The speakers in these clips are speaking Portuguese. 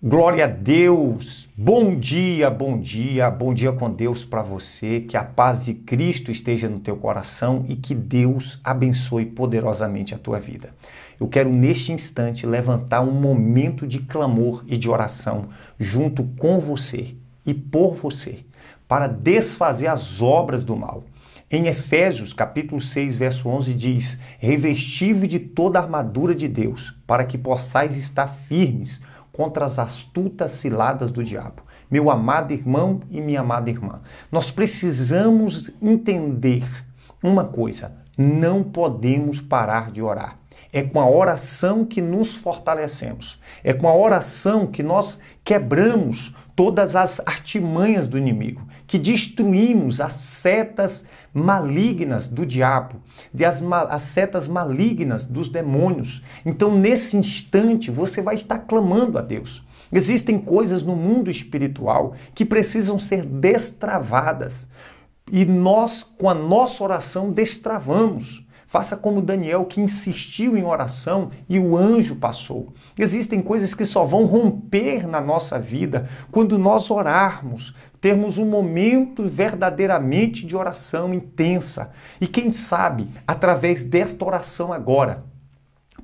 Glória a Deus! Bom dia, bom dia, bom dia com Deus para você. Que a paz de Cristo esteja no teu coração e que Deus abençoe poderosamente a tua vida. Eu quero neste instante levantar um momento de clamor e de oração junto com você e por você para desfazer as obras do mal. Em Efésios, capítulo 6, verso 11 diz: "Revesti-vos de toda a armadura de Deus, para que possais estar firmes contra as astutas ciladas do diabo. Meu amado irmão e minha amada irmã, nós precisamos entender uma coisa: não podemos parar de orar. É com a oração que nos fortalecemos, é com a oração que nós quebramos todas as artimanhas do inimigo, que destruímos as setas malignas do diabo, de as, as setas malignas dos demônios. Então, nesse instante, você vai estar clamando a Deus. Existem coisas no mundo espiritual que precisam ser destravadas. E nós, com a nossa oração, destravamos. Faça como Daniel que insistiu em oração e o anjo passou. Existem coisas que só vão romper na nossa vida quando nós orarmos, termos um momento verdadeiramente de oração intensa. E quem sabe, através desta oração agora,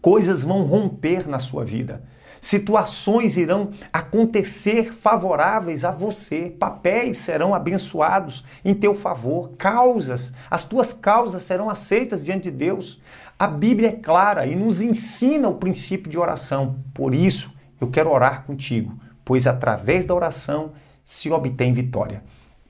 coisas vão romper na sua vida situações irão acontecer favoráveis a você, papéis serão abençoados em teu favor, causas, as tuas causas serão aceitas diante de Deus. A Bíblia é clara e nos ensina o princípio de oração. Por isso, eu quero orar contigo, pois através da oração se obtém vitória.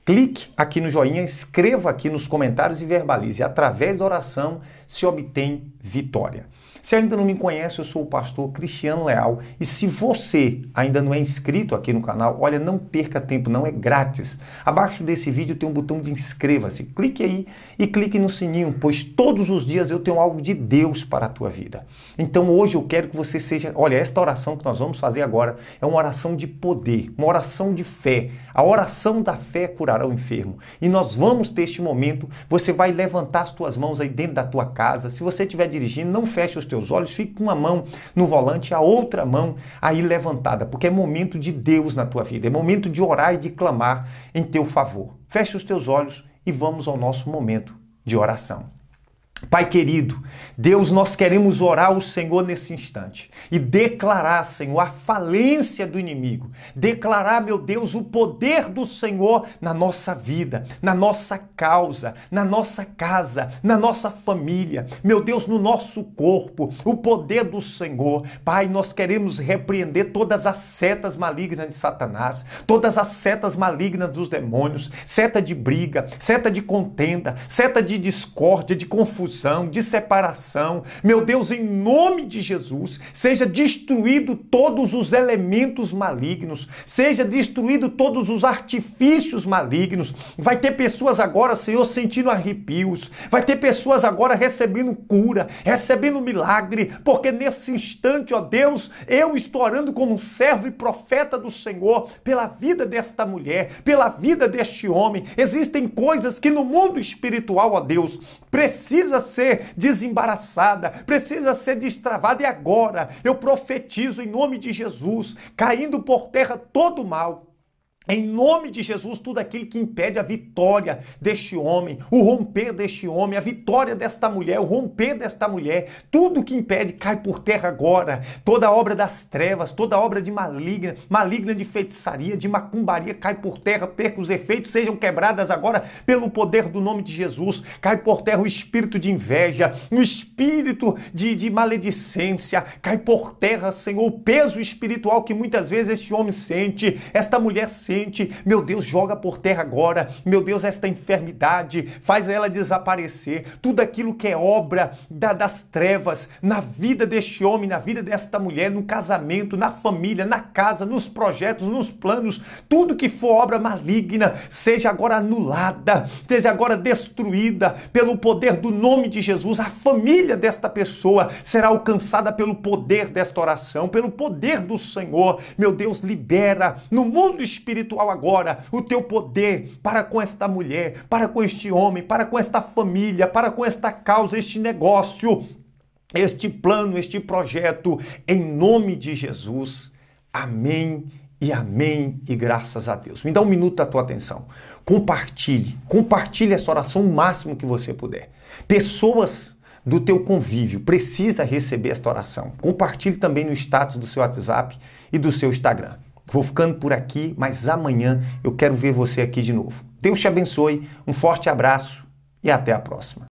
Clique aqui no joinha, escreva aqui nos comentários e verbalize. Através da oração se obtém vitória. Se ainda não me conhece, eu sou o pastor Cristiano Leal e se você ainda não é inscrito aqui no canal, olha, não perca tempo, não é grátis. Abaixo desse vídeo tem um botão de inscreva-se. Clique aí e clique no sininho, pois todos os dias eu tenho algo de Deus para a tua vida. Então hoje eu quero que você seja, olha, esta oração que nós vamos fazer agora é uma oração de poder, uma oração de fé. A oração da fé curará o enfermo. E nós vamos ter este momento, você vai levantar as tuas mãos aí dentro da tua casa. Se você estiver dirigindo, não feche os teus teus olhos, fique com uma mão no volante, a outra mão aí levantada, porque é momento de Deus na tua vida, é momento de orar e de clamar em teu favor. Feche os teus olhos e vamos ao nosso momento de oração. Pai querido, Deus, nós queremos orar ao Senhor nesse instante e declarar, Senhor, a falência do inimigo, declarar, meu Deus, o poder do Senhor na nossa vida, na nossa causa, na nossa casa, na nossa família, meu Deus, no nosso corpo, o poder do Senhor. Pai, nós queremos repreender todas as setas malignas de Satanás, todas as setas malignas dos demônios, seta de briga, seta de contenda, seta de discórdia, de confusão confusão, de separação. Meu Deus, em nome de Jesus, seja destruído todos os elementos malignos, seja destruído todos os artifícios malignos. Vai ter pessoas agora, Senhor, sentindo arrepios, vai ter pessoas agora recebendo cura, recebendo milagre, porque nesse instante, ó Deus, eu estou orando como servo e profeta do Senhor pela vida desta mulher, pela vida deste homem. Existem coisas que no mundo espiritual, ó Deus, precisa precisa ser desembaraçada, precisa ser destravada e agora eu profetizo em nome de Jesus, caindo por terra todo o mal, em nome de Jesus, tudo aquilo que impede a vitória deste homem, o romper deste homem, a vitória desta mulher, o romper desta mulher, tudo que impede cai por terra agora. Toda obra das trevas, toda obra de maligna, maligna de feitiçaria, de macumbaria, cai por terra, perca os efeitos, sejam quebradas agora pelo poder do nome de Jesus. Cai por terra o espírito de inveja, o espírito de, de maledicência, cai por terra, Senhor, o peso espiritual que muitas vezes este homem sente, esta mulher sente meu Deus, joga por terra agora. Meu Deus, esta enfermidade, faz ela desaparecer. Tudo aquilo que é obra da, das trevas na vida deste homem, na vida desta mulher, no casamento, na família, na casa, nos projetos, nos planos, tudo que for obra maligna, seja agora anulada, seja agora destruída pelo poder do nome de Jesus. A família desta pessoa será alcançada pelo poder desta oração, pelo poder do Senhor. Meu Deus, libera no mundo espiritual espiritual agora, o teu poder para com esta mulher, para com este homem, para com esta família, para com esta causa, este negócio, este plano, este projeto, em nome de Jesus. Amém e amém e graças a Deus. Me dá um minuto da tua atenção. Compartilhe, compartilhe essa oração o máximo que você puder. Pessoas do teu convívio precisa receber esta oração. Compartilhe também no status do seu WhatsApp e do seu Instagram. Vou ficando por aqui, mas amanhã eu quero ver você aqui de novo. Deus te abençoe, um forte abraço e até a próxima.